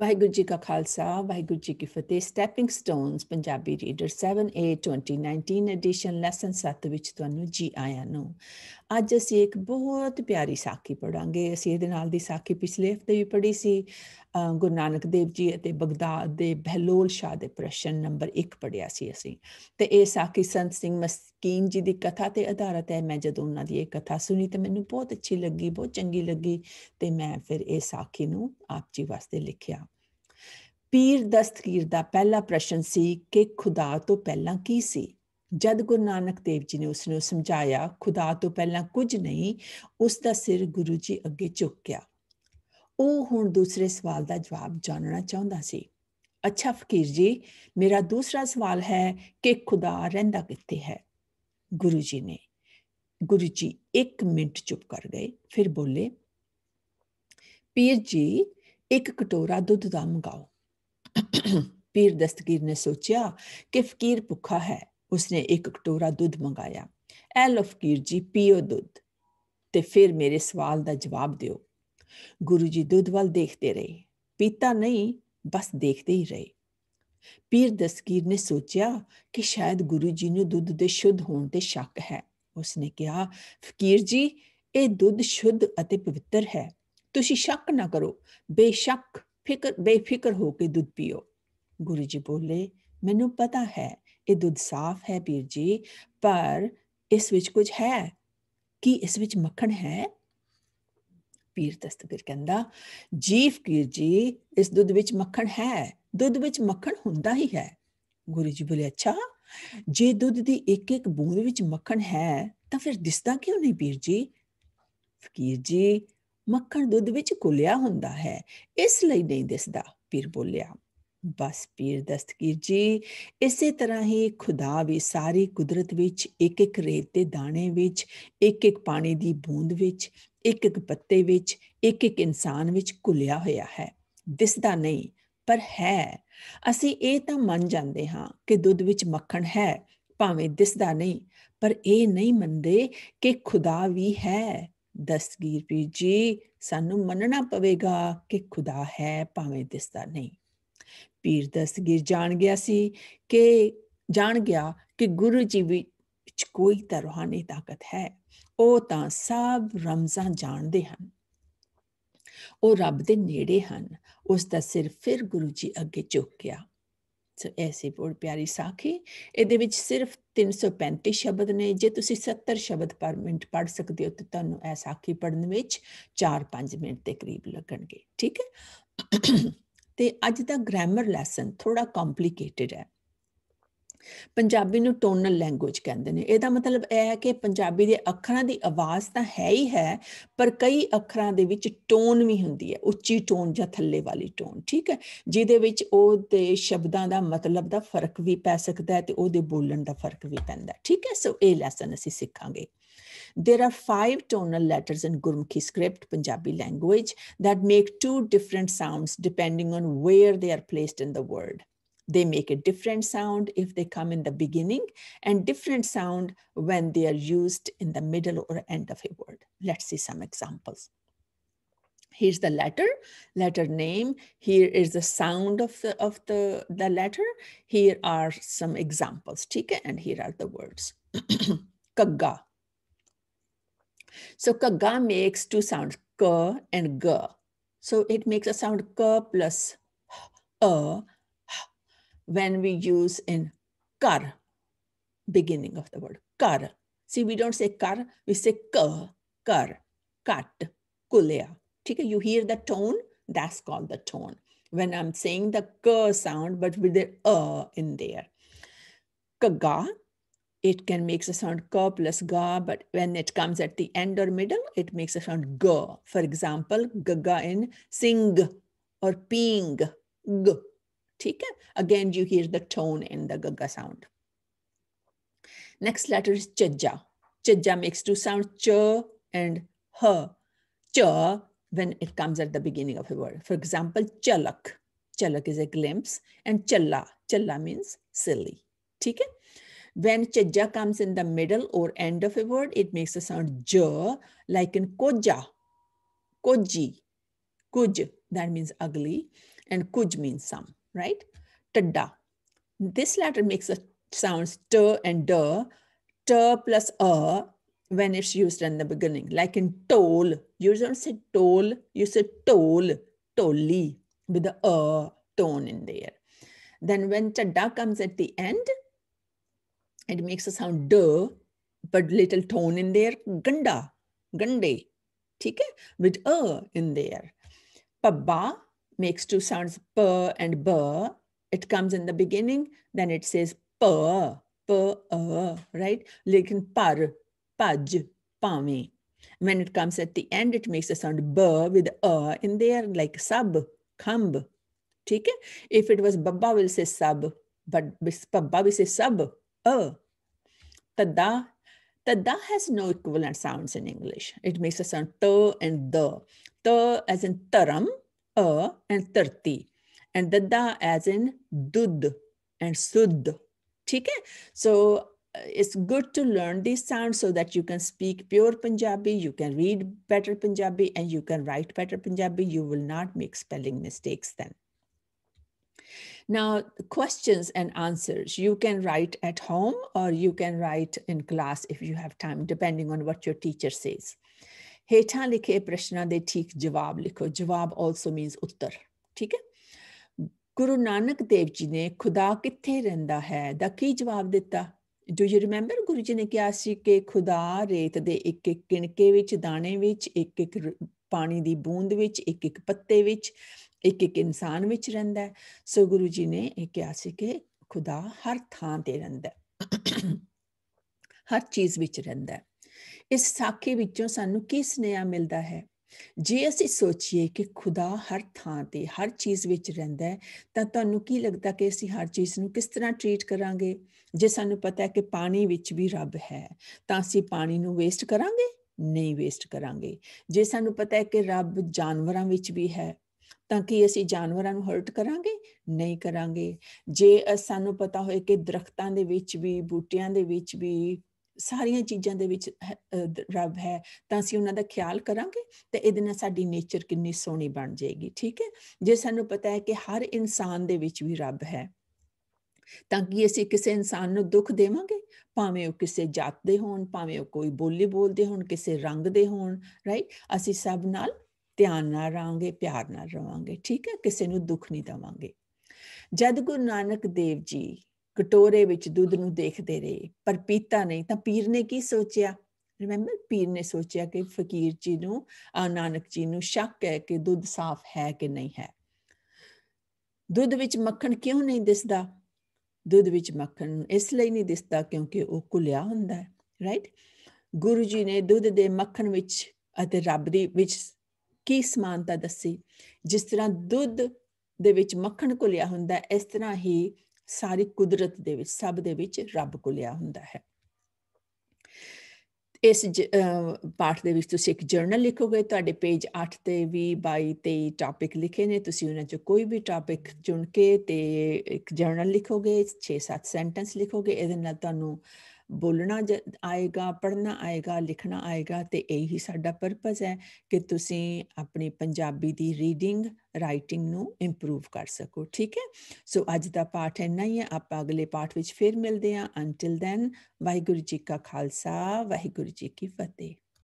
ਵਾਹਿਗੁਰੂ ਜੀ ਕਾ ਖਾਲਸਾ ਵਾਹਿਗੁਰੂ ਜੀ ਕੀ Fateh stepping stones Punjabi reader 7A 2019 edition lesson 7 ਵਿੱਚ ਤੁਹਾਨੂੰ ਜੀ ਆਇਆਂ ਨੂੰ ਅੱਜ ਅਸੀਂ ਇੱਕ ਬਹੁਤ ਪਿਆਰੀ ਸਾਖੀ ਪੜਾਂਗੇ ਅਸੀਂ ਇਹਦੇ ਨਾਲ ਦੀ ਸਾਖੀ ਪਿਛਲੇ ਹਫਤੇ ਵੀ ਪੜੀ ਸੀ ਗੁਰੂ ਨਾਨਕ ਦੇਵ ਜੀ ਅਤੇ ਬਗਦਾਦ ਦੇ ਬਹਿਲੋਲ ਸ਼ਾਹ ਦੇ ਪ੍ਰਸ਼ਨ ਨੰਬਰ 1 ਪੜਿਆ ਸੀ ਅਸੀਂ ਤੇ ਇਹ ਸਾਖੀ ਸੰਤ ਸਿੰਘ ਮਸਕੀਨ ਜੀ ਦੀ ਕਥਾ ਤੇ ਆਧਾਰਿਤ ਹੈ ਮੈਂ ਜਦੋਂ ਉਹਨਾਂ ਦੀ ਇਹ ਕਥਾ ਸੁਣੀ ਤੇ ਮੈਨੂੰ ਬਹੁਤ ਅੱਛੀ ਲੱਗੀ ਬਹੁਤ ਚੰਗੀ ਲੱਗੀ ਤੇ ਮੈਂ ਫਿਰ ਇਹ ਸਾਖੀ ਨੂੰ ਆਪ ਜੀ ਵਾਸਤੇ ਲਿਖਿਆ ਪੀਰ ਦਸਤਗੀਰ ਦਾ ਪਹਿਲਾ ਪ੍ਰਸ਼ਨ ਸੀ ਕਿ ਖੁਦਾ ਤੋਂ ਪਹਿਲਾਂ ਕੀ ਸੀ ਜਦ ਗੁਰੂ ਨਾਨਕ ਦੇਵ ਜੀ ਨੇ ਉਸ ਨੂੰ ਸਮਝਾਇਆ ਖੁਦਾ ਤੋਂ ਪਹਿਲਾਂ ਕੁਝ ਨਹੀਂ ਉਸ ਦਾ ਸਿਰ ਗੁਰੂ ਜੀ ਅੱਗੇ ਝੁਕ ਗਿਆ ਉਹ ਹੁਣ ਦੂਸਰੇ ਸਵਾਲ ਦਾ ਜਵਾਬ ਜਾਣਨਾ ਚਾਹੁੰਦਾ ਸੀ ਅੱਛਾ ਫਕੀਰ ਜੀ ਮੇਰਾ ਦੂਸਰਾ ਸਵਾਲ ਹੈ ਕਿ ਖੁਦਾ ਰਹਿੰਦਾ ਕਿੱਥੇ ਹੈ ਗੁਰੂ ਜੀ ਨੇ ਗੁਰੂ ਜੀ 1 ਮਿੰਟ ਚੁੱਪ ਕਰ ਗਏ ਫਿਰ ਬੋਲੇ ਪੀਰ ਜੀ ਇੱਕ ਕਟੋਰਾ ਦੁੱਧ ਦਾ ਮੰਗਾਓ ਪੀਰ ਦਸਤਗੀਰ ਨੇ ਸੋਚਿਆ ਕਿ ਫਕੀਰ ਭੁੱਖਾ ਹੈ ਉਸਨੇ ਇੱਕ ਕਟੋਰਾ ਦੁੱਧ ਮੰਗਾਇਆ ਐ ਫਕੀਰ ਜੀ ਪੀਓ ਦੁੱਧ ਤੇ ਫਿਰ ਮੇਰੇ ਸਵਾਲ ਦਾ ਜਵਾਬ ਦਿਓ ਗੁਰੂ ਜੀ ਦੁੱਧ ਵੱਲ ਦੇਖਦੇ ਰਹੇ ਪੀਤਾ ਨਹੀਂ ਬਸ ਦੇਖਦੇ ਹੀ ਰਹੇ ਪੀਰ ਦਸਕੀਰ ਨੇ ਸੋਚਿਆ ਕਿ ਸ਼ਾਇਦ ਗੁਰੂ ਜੀ ਨੂੰ ਦੁੱਧ ਦੇ ਸ਼ੁੱਧ ਹੋਣ ਤੇ ਸ਼ੱਕ ਹੈ ਉਸਨੇ ਕਿਹਾ ਫਕੀਰ ਜੀ ਇਹ ਦੁੱਧ ਸ਼ੁੱਧ ਅਤੇ ਪਵਿੱਤਰ ਹੈ ਤੁਸੀਂ ਸ਼ੱਕ ਨਾ ਕਰੋ ਬੇਸ਼ੱਕ ਫਿਕਰ ਬੇਫਿਕਰ ਹੋ ਕੇ ਦੁੱਧ ਪੀਓ ਗੁਰੂ ਜੀ ਬੋਲੇ ਮੈਨੂੰ ਪਤਾ ਹੈ ਇਹ ਦੁੱਧ ਸਾਫ਼ ਹੈ ਪੀਰ ਜੀ ਪਰ ਇਸ ਵਿੱਚ ਕੁਝ ਹੈ ਕੀ ਇਸ ਵਿੱਚ ਮੱਖਣ ਹੈ ਪੀਰ ਦਸਤਗੀਰ ਕਹਿੰਦਾ ਜੀਵ ਕੀਰ ਜੀ ਇਸ ਦੁੱਧ ਵਿੱਚ ਮੱਖਣ ਹੈ ਦੁੱਧ ਵਿੱਚ ਮੱਖਣ ਹੁੰਦਾ ਹੀ ਹੈ ਗੁਰੂ ਜੀ ਬੋਲੇ ਅੱਛਾ ਜੇ ਦੁੱਧ ਦੀ ਇੱਕ ਇੱਕ ਬੂੰਦ ਵਿੱਚ ਮੱਖਣ ਹੈ ਤਾਂ ਫਿਰ ਦਿਸਦਾ ਕਿਉਂ ਨਹੀਂ ਪੀਰ ਜੀ ਫਕੀਰ ਜੀ ਮੱਖਣ ਦੁੱਧ ਵਿੱਚ ਘੁਲਿਆ ਹੁੰਦਾ ਹੈ ਇਸ ਲਈ ਨਹੀਂ ਦਿਸਦਾ ਪੀਰ ਬੋਲਿਆ ਬਸ ਪੀਰ ਦਸਤਗੀਰ ਜੀ ਇਸੇ ਤਰ੍ਹਾਂ ਹੀ ਖੁਦਾ ਵੀ ਸਾਰੀ ਕੁਦਰਤ ਵਿੱਚ ਇੱਕ ਇੱਕ ਰੇਤ ਦੇ ਦਾਣੇ ਵਿੱਚ ਇੱਕ ਇੱਕ ਪਾਣੀ ਦੀ ਬੂੰਦ ਵਿੱਚ ਇੱਕ ਇੱਕ ਪੱਤੇ ਵਿੱਚ ਇੱਕ ਇੱਕ ਇਨਸਾਨ ਵਿੱਚ ਘੁਲਿਆ ਹੋਇਆ ਹੈ ਦਿਸਦਾ ਨਹੀਂ ਪਰ ਹੈ ਅਸੀਂ ਇਹ ਤਾਂ ਮੰਨ ਜਾਂਦੇ ਹਾਂ ਕਿ ਦੁੱਧ ਵਿੱਚ ਮੱਖਣ ਹੈ ਭਾਵੇਂ ਦਿਸਦਾ ਨਹੀਂ ਪਰ ਇਹ ਨਹੀਂ ਮੰਨਦੇ ਕਿ ਖੁਦਾ ਵੀ ਹੈ ਦਸਗੀਰ ਪੀਰ ਜੀ ਸਾਨੂੰ ਮੰਨਣਾ ਪਵੇਗਾ ਕਿ ਖੁਦਾ ਹੈ ਭਾਵੇਂ ਦਿਸਦਾ ਨਹੀਂ ਪੀਰ ਦਸਗੀਰ ਜਾਣ ਗਿਆ ਸੀ ਕਿ ਜਾਣ ਗਿਆ ਕਿ ਗੁਰੂ ਜੀ ਵਿੱਚ ਕੋਈ ਤਾਂ ਰੋਹਾਨੀ ਤਾਕਤ ਹੈ ਉਹ ਤਾਂ ਸਭ ਰਮਜ਼ਾਂ ਜਾਣਦੇ ਹਨ ਉਹ ਰੱਬ ਦੇ ਨੇੜੇ ਹਨ ਉਸ ਦਾ ਸਿਰ ਫਿਰ ਗੁਰੂ ਜੀ ਅੱਗੇ ਝੁਕ ਗਿਆ ਸੋ ਐਸੀ ਬਹੁਤ ਪਿਆਰੀ ਸਾਖੀ ਇਹਦੇ ਵਿੱਚ ਸਿਰਫ 335 ਸ਼ਬਦ ਨੇ ਜੇ ਤੁਸੀਂ 70 ਸ਼ਬਦ ਪਰ ਮਿੰਟ ਪੜ ਸਕਦੇ ਹੋ ਤਾਂ ਤੁਹਾਨੂੰ ਇਹ ਸਾਖੀ ਪੜਨ ਵਿੱਚ 4-5 ਮਿੰਟ ਦੇ ਕਰੀਬ ਲੱਗਣਗੇ ਠੀਕ ਹੈ ਤੇ ਅੱਜ ਦਾ ਗ੍ਰਾਮਰ ਲੈਸਨ ਥੋੜਾ ਕੰਪਲਿਕੇਟਿਡ ਹੈ ਪੰਜਾਬੀ ਨੂੰ ਟੋਨਲ ਲੈਂਗੁਏਜ ਕਹਿੰਦੇ ਨੇ ਇਹਦਾ ਮਤਲਬ ਇਹ ਹੈ ਕਿ ਪੰਜਾਬੀ ਦੇ ਅੱਖਰਾਂ ਦੀ ਆਵਾਜ਼ ਤਾਂ ਹੈ ਹੀ ਹੈ ਪਰ ਕਈ ਅੱਖਰਾਂ ਦੇ ਵਿੱਚ ਟੋਨ ਵੀ ਹੁੰਦੀ ਹੈ ਉੱਚੀ ਟੋਨ ਜਾਂ ਥੱਲੇ ਵਾਲੀ ਟੋਨ ਠੀਕ ਹੈ ਜਿਹਦੇ ਵਿੱਚ ਉਹ ਦੇ ਸ਼ਬਦਾਂ ਦਾ ਮਤਲਬ ਦਾ ਫਰਕ ਵੀ ਪੈ ਸਕਦਾ ਹੈ ਤੇ ਉਹਦੇ ਬੋਲਣ ਦਾ ਫਰਕ ਵੀ ਪੈਂਦਾ ਠੀਕ ਹੈ ਸੋ ਇਹ ਲੈਸਨ ਅਸੀਂ ਸਿੱਖਾਂਗੇ There are five tonal letters in Gurmukhi script, Punjabi language, that make two different sounds depending on where they are placed in the word. They make a different sound if they come in the beginning and different sound when they are used in the middle or end of a word. Let's see some examples. Here's the letter, letter name. Here is the sound of the, of the, the letter. Here are some examples, okay? And here are the words. Kagga. So kaga makes two sounds, k and g. So it makes a sound k plus a when we use in kar, beginning of the word, kar. See, we don't say kar, we say ka, kar, kat, kulea. Okay, you hear the tone, that's called the tone. When I'm saying the ka sound, but with the uh in there. Kaga, it can make the sound ka plus ga, but when it comes at the end or middle, it makes a sound ga. For example, gaga in sing or ping, g. ठीक है Again, you hear the tone and the gaga sound. Next letter is chajja. Chajja makes two sounds, ch and h. Ch when it comes at the beginning of a word. For example, chalak. Chalak is a glimpse and challa. Challa means silly. Okay? When chajja comes in the middle or end of a word, it makes a sound j like in koja, koji, kuj, that means ugly, and kuj means some right? Tada. This letter makes the sounds t and d, t plus a when it's used in the beginning. Like in toll, you don't say toll, you say toll, tolly with the a tone in there. Then when tada comes at the end, it makes a sound d, but little tone in there, ganda, gande, okay, with a in there. Paba makes two sounds, p and b. It comes in the beginning, then it says p, p, right? Like in par, paj, pami. When it comes at the end, it makes a sound b with a in there, like sub, khamb. Okay? If it was baba, will say sab, but baba, will say sab a. Tada. Tada has no equivalent sounds in English. It makes a sound th and the. Th as in tharam a and 30 and dada as in dud and sud okay. so uh, it's good to learn these sounds so that you can speak pure Punjabi, you can read better Punjabi, and you can write better Punjabi. You will not make spelling mistakes then. Now, questions and answers. You can write at home or you can write in class if you have time, depending on what your teacher says. ਹੇਠਾਂ ਲਿਖੇ ਪ੍ਰਸ਼ਨਾਂ ਦੇ ਠੀਕ ਜਵਾਬ ਲਿਖੋ ਜਵਾਬ also means ਉੱਤਰ ਠੀਕ ਹੈ ਗੁਰੂ ਨਾਨਕ ਦੇਵ ਜੀ ਨੇ ਖੁਦਾ ਕਿੱਥੇ ਰਹਿੰਦਾ ਹੈ ਦਾ ਕੀ ਜਵਾਬ ਦਿੱਤਾ ਡੂ ਯੂ ਰਿਮੈਂਬਰ ਗੁਰੂ ਜੀ ਨੇ ਕਿਹਾ ਸੀ ਕਿ ਖੁਦਾ ਰੇਤ ਦੇ ਇੱਕ ਇੱਕ ਕਿਣਕੇ ਵਿੱਚ ਦਾਣੇ ਵਿੱਚ ਇੱਕ ਇੱਕ ਪਾਣੀ ਦੀ ਬੂੰਦ ਵਿੱਚ ਇੱਕ ਇੱਕ ਪੱਤੇ ਵਿੱਚ ਇੱਕ ਇੱਕ ਇਨਸਾਨ ਵਿੱਚ ਰਹਿੰਦਾ ਹੈ ਸੋ ਗੁਰੂ ਜੀ ਨੇ ਇਹ ਕਿਹਾ ਸੀ ਕਿ ਖੁਦਾ ਹਰ ਥਾਂ ਤੇ ਰਹਿੰਦਾ ਹੈ ਹਰ ਚੀਜ਼ ਵਿੱਚ ਰਹਿੰਦਾ ਹੈ ਇਸ ਸਾਖੀ ਵਿੱਚੋਂ ਸਾਨੂੰ ਕੀ ਸੁਨੇਹਾ ਮਿਲਦਾ ਹੈ ਜੇ ਅਸੀਂ ਸੋਚੀਏ ਕਿ ਖੁਦਾ ਹਰ ਥਾਂ ਤੇ ਹਰ ਚੀਜ਼ ਵਿੱਚ ਰਹਿੰਦਾ ਹੈ ਤਾਂ ਤੁਹਾਨੂੰ ਕੀ ਲੱਗਦਾ ਕਿ ਅਸੀਂ ਹਰ ਚੀਜ਼ ਨੂੰ ਕਿਸ ਤਰ੍ਹਾਂ ਟ੍ਰੀਟ ਕਰਾਂਗੇ ਜੇ ਸਾਨੂੰ ਪਤਾ ਹੈ ਕਿ ਪਾਣੀ ਵਿੱਚ ਵੀ ਰੱਬ ਹੈ ਤਾਂ ਅਸੀਂ ਪਾਣੀ ਨੂੰ ਵੇਸਟ ਕਰਾਂਗੇ ਨਹੀਂ ਵੇਸਟ ਕਰਾਂਗੇ ਜੇ ਸਾਨੂੰ ਪਤਾ ਹੈ ਕਿ ਰੱਬ ਜਾਨਵਰਾਂ ਵਿੱਚ ਵੀ ਹੈ ਤਾਂ ਕੀ ਅਸੀਂ ਜਾਨਵਰਾਂ ਨੂੰ ਹਰਟ ਕਰਾਂਗੇ ਨਹੀਂ ਕਰਾਂਗੇ ਜੇ ਸਾਨੂੰ ਪਤਾ ਹੋਏ ਕਿ ਦਰਖਤਾਂ ਦੇ ਵਿੱਚ ਵੀ ਬੂਟਿਆਂ ਦੇ ਵਿੱਚ ਵੀ ਸਾਰੀਆਂ ਚੀਜ਼ਾਂ ਦੇ ਵਿੱਚ ਰੱਬ ਹੈ ਤਾਂ ਅਸੀਂ ਉਹਨਾਂ ਦਾ ਖਿਆਲ ਕਰਾਂਗੇ ਤੇ ਇਹਦੇ ਨਾਲ ਸਾਡੀ ਨੇਚਰ ਕਿੰਨੀ ਸੋਹਣੀ ਬਣ ਜਾਏਗੀ ਠੀਕ ਹੈ ਜੇ ਸਾਨੂੰ ਪਤਾ ਹੈ ਕਿ ਹਰ ਇਨਸਾਨ ਦੇ ਵਿੱਚ ਵੀ ਰੱਬ ਹੈ ਤਾਂ ਕਿ ਅਸੀਂ ਕਿਸੇ ਇਨਸਾਨ ਨੂੰ ਦੁੱਖ ਦੇਵਾਂਗੇ ਭਾਵੇਂ ਉਹ ਕਿਸੇ ਜਾਤ ਦੇ ਹੋਣ ਭਾਵੇਂ ਉਹ ਕੋਈ ਬੋਲੀ ਬੋਲਦੇ ਹੋਣ ਕਿਸੇ ਰੰਗ ਦੇ ਹੋਣ ਰਾਈਟ ਅਸੀਂ ਸਭ ਨਾਲ ਧਿਆਨ ਨਾਲ ਰਹਾਂਗੇ ਪਿਆਰ ਨਾਲ ਰਹਾਂਗੇ ਠੀਕ ਹੈ ਕਿਸੇ ਨੂੰ ਦੁੱਖ ਨਹੀਂ ਦਵਾਂਗੇ ਜਦ ਗੁਰੂ ਨਾਨਕ ਦੇਵ ਜੀ ਕਟੋਰੇ ਵਿੱਚ ਦੁੱਧ ਨੂੰ ਦੇਖਦੇ ਰਹੇ ਪਰ ਪੀਤਾ ਨਹੀਂ ਤਾਂ ਪੀਰ ਨੇ ਕੀ ਸੋਚਿਆ ਰਿਮੈਂਬਰ ਪੀਰ ਨੇ ਸੋਚਿਆ ਕਿ ਫਕੀਰ ਜੀ ਨੂੰ ਆ ਨਾਨਕ ਜੀ ਨੂੰ ਸ਼ੱਕ ਹੈ ਕਿ ਦੁੱਧ ਸਾਫ਼ ਹੈ ਕਿ ਨਹੀਂ ਹੈ ਦੁੱਧ ਵਿੱਚ ਮੱਖਣ ਕਿਉਂ ਨਹੀਂ ਦਿਸਦਾ ਦੁੱਧ ਵਿੱਚ ਮੱਖਣ ਇਸ ਲਈ ਨਹੀਂ ਦਿਸਦਾ ਕਿਉਂਕਿ ਉਹ ਕੁਲਿਆ ਹੁੰਦਾ ਹੈ ਰਾਈਟ ਗੁਰੂ ਜੀ ਨੇ ਦੁੱਧ ਦੇ ਮੱਖਣ ਵਿੱਚ ਅਤੇ ਰੱਬ ਦੀ ਵਿੱਚ ਕੀ ਸਮਾਨਤਾ ਦੱਸੀ ਜਿਸ ਤਰ੍ਹਾਂ ਦੁੱਧ ਦੇ ਵਿੱਚ ਮੱਖਣ ਕੁਲਿਆ ਹੁੰਦਾ ਇਸ ਤਰ੍ਹਾਂ ਹੀ ਸਾਰੀ ਕੁਦਰਤ ਦੇ ਵਿੱਚ ਸਭ ਦੇ ਵਿੱਚ ਰੱਬ ਕੋ ਲਿਆ ਹੁੰਦਾ ਹੈ ਇਸ ਪਾਠ ਦੇ ਵਿੱਚ ਤੁਸੀਂ ਇੱਕ ਜਰਨਲ ਲਿਖੋਗੇ ਤੁਹਾਡੇ ਪੇਜ 8 ਤੇ 20 ਬਾਈ 23 ਟਾਪਿਕ ਲਿਖੇ ਨੇ ਤੁਸੀਂ ਉਹਨਾਂ ਚੋਂ ਕੋਈ ਵੀ ਟਾਪਿਕ ਚੁਣ ਕੇ ਤੇ ਇੱਕ ਜਰਨਲ ਲਿਖੋਗੇ 6-7 ਸੈਂਟੈਂਸ ਲਿਖੋਗੇ ਇਹਦੇ ਨਾਲ ਤੁਹਾਨੂੰ ਬੋਲਣਾ ਆਏਗਾ ਪੜ੍ਹਨਾ ਆਏਗਾ ਲਿਖਣਾ ਆਏਗਾ ਤੇ ਇਹੀ ਸਾਡਾ ਪਰਪਸ ਹੈ ਕਿ ਤੁਸੀਂ ਆਪਣੀ ਪੰਜਾਬੀ ਦੀ ਰੀਡਿੰਗ ਰਾਈਟਿੰਗ ਨੂੰ ਇੰਪਰੂਵ ਕਰ ਸਕੋ ਠੀਕ ਹੈ ਸੋ ਅੱਜ ਦਾ ਪਾਠ ਇੰਨਾ ਹੀ ਹੈ ਆਪਾਂ ਅਗਲੇ ਪਾਠ ਵਿੱਚ ਫੇਰ ਮਿਲਦੇ ਹਾਂ ਅੰਟਿਲ ਦੈਨ ਵਾਹਿਗੁਰੂ ਜੀ ਕਾ ਖਾਲਸਾ ਵਾਹਿਗੁਰੂ ਜੀ ਕੀ ਫਤਿਹ